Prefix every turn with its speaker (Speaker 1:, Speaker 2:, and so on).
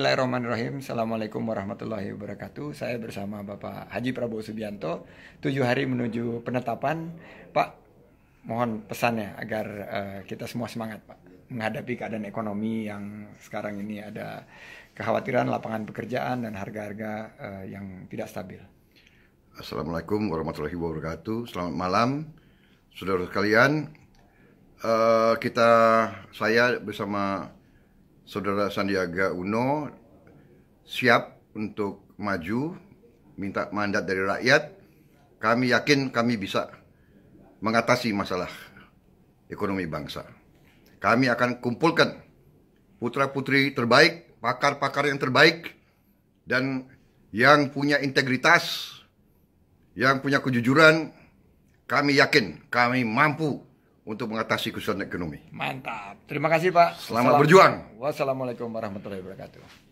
Speaker 1: Bismillahirrahmanirrahim. Assalamualaikum warahmatullahi wabarakatuh. Saya bersama Bapak Haji Prabowo Subianto. Tujuh hari menuju penetapan. Pak, mohon pesannya agar uh, kita semua semangat, Pak. Menghadapi keadaan ekonomi yang sekarang ini ada kekhawatiran lapangan pekerjaan dan harga-harga uh, yang tidak stabil.
Speaker 2: Assalamualaikum warahmatullahi wabarakatuh. Selamat malam, saudara sekalian. Uh, kita, saya bersama Saudara Sandiaga Uno siap untuk maju, minta mandat dari rakyat. Kami yakin kami bisa mengatasi masalah ekonomi bangsa. Kami akan kumpulkan putra-putri terbaik, pakar-pakar yang terbaik, dan yang punya integritas, yang punya kejujuran, kami yakin kami mampu untuk mengatasi kesulitan ekonomi.
Speaker 1: Mantap. Terima kasih Pak. Selamat berjuang. Wassalamualaikum warahmatullahi wabarakatuh.